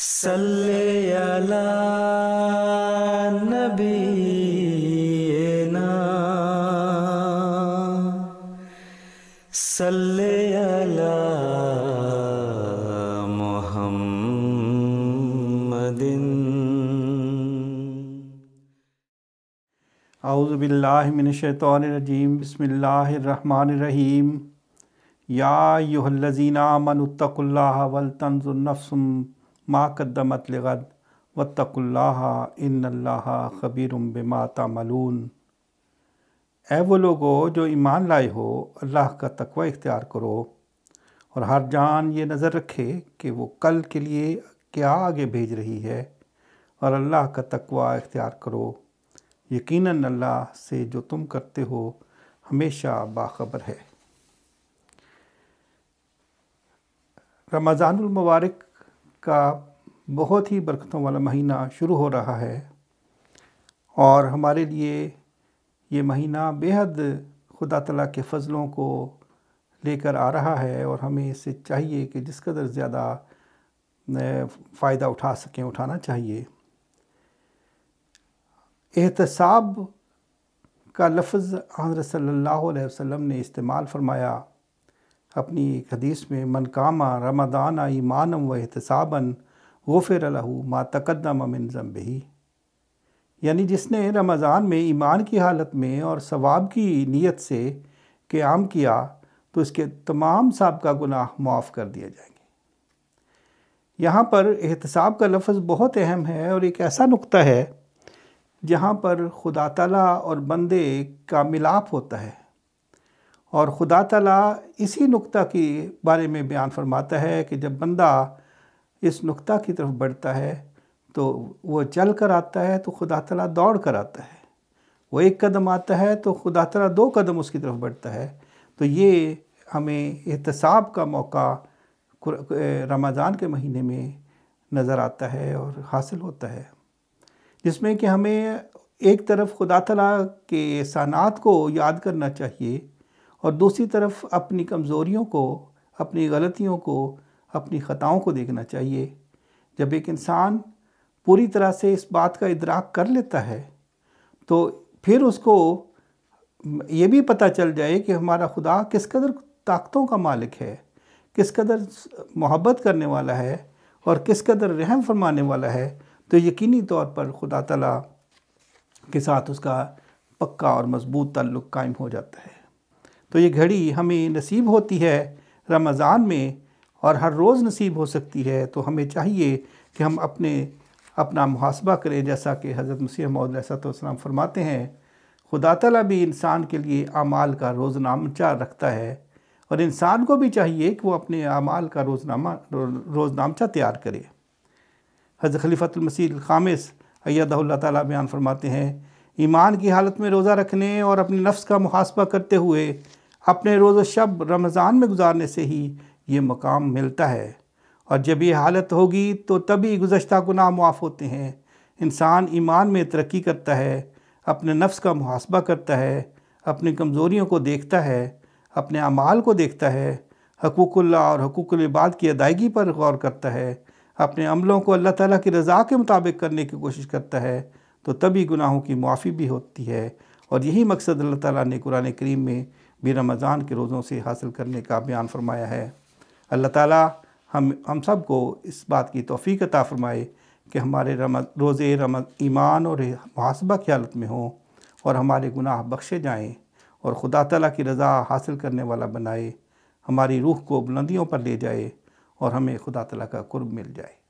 सल्ले अला नबी नबीना सल्ले अला मोहम्मदिन अउज़बिल्लिमिनशैतरजीम रहीम या युहल्लजीना मनतकल्ला वलतनजुलनफ़सम मा कदमत लगद वतकुल्ला अल्लाह खबीर बिमाता मलून ए वो लोगो जो ईमान लाए हो अल्लाह का तकवा इख्तियार करो और हर जान ये नज़र रखे कि वो कल के लिए क्या आगे भेज रही है और अल्लाह का तकवा इख्तियार करो यकीन अल्लाह से जो तुम करते हो हमेशा बाखबर है रमज़ानमबारक का बहुत ही बरकतों वाला महीना शुरू हो रहा है और हमारे लिए ये महीना बेहद खुदा तला के फ़लों को लेकर आ रहा है और हमें इससे चाहिए कि जिस कदर ज़्यादा फ़ायदा उठा सकें उठाना चाहिए एहतसाब का लफ्ज़ हज़रत सल्लल्लाहु अलैहि वसल्लम ने इस्तेमाल फरमाया अपनी एक हदीस में मन कामा रमदाना ईमानम व एहतसाबन फिर लहू मा तकदम अमिन ज़म्बही यानी जिसने रमज़ान में ईमान की हालत में और सवाब की नीयत से क़्याम किया तो इसके तमाम सबका गुनाह माफ़ कर दिए जाएंगे यहाँ पर एहतसाब का लफ्ज़ बहुत अहम है और एक ऐसा नुक्ता है जहाँ पर खुदा तला और बंदे का मिलाप होता है और खुदा तला इसी नुक्ता के बारे में बयान फरमाता है कि जब बंदा इस नुक़ा की तरफ बढ़ता है तो वो चल कर आता है तो खुदा तला दौड़ कर आता है वो एक कदम आता है तो खुदा तला दो कदम उसकी तरफ बढ़ता है तो ये हमें एहतसाब का मौका रमज़ान के महीने में नज़र आता है और हासिल होता है जिसमें कि हमें एक तरफ खुदा तला के सानात को याद करना चाहिए और दूसरी तरफ अपनी कमज़ोरियों को अपनी गलतियों को अपनी ख़ताओं को देखना चाहिए जब एक इंसान पूरी तरह से इस बात का इदराक कर लेता है तो फिर उसको ये भी पता चल जाए कि हमारा खुदा किस कदर ताकतों का मालिक है किस कदर मोहब्बत करने वाला है और किस कदर रहम फरमाने वाला है तो यकीनी तौर पर खुदा तला के साथ उसका पक्का और मज़बूत ताल्लुक़ कायम हो जाता है तो ये घड़ी हमें नसीब होती है रमज़ान में और हर रोज़ नसीब हो सकती है तो हमें चाहिए कि हम अपने अपना मुहासबा करें जैसा कि हज़रत मसीह मौदसम फरमाते हैं खुदा तला भी इंसान के लिए अमाल का रोज़नामचा रखता है और इंसान को भी चाहिए कि वह अपने अमाल का रोज़नामा रोज़नामचा तैयार करे हज़रत खलीफ़तमसी खामिस अय्यादल्ला तला बयान फरमाते हैं ईमान की हालत में रोज़ा रखने और अपने नफ्स का मुहासबा करते हुए अपने रोज़ शब रमज़ान में गुजारने से ही ये मकाम मिलता है और जब ये हालत होगी तो तभी गुज्त गुनाह मुआफ़ होते हैं इंसान ईमान में तरक्की करता है अपने नफ्स का मुहासबा करता है अपनी कमज़ोरियों को देखता है अपने अमाल को देखता है हकूक़ल्ला और हकूक़बाद की अदायगी पर गौर करता है अपने अमलों को अल्लाह ताली की रज़ा के मुताबिक करने की कोशिश करता है तो तभी गुनाहों की मुआफ़ी भी होती है और यही मकसद अल्लाह ताला ने कुरान करीम में भी रमज़ान के रोज़ों से हासिल करने का बयान फरमाया है अल्लाह ताला हम हम सब को इस बात की तोफ़ी अता फ़रमाए कि हमारे रम रोज़े रम ईमान और मुहासबा की हालत में हों और हमारे गुनाह बख्शे जाएँ और खुदा तला की रज़ा हासिल करने वाला बनाए हमारी रूह को बुलंदियों पर ले जाए और हमें खुदा तला का कुर्ब मिल जाए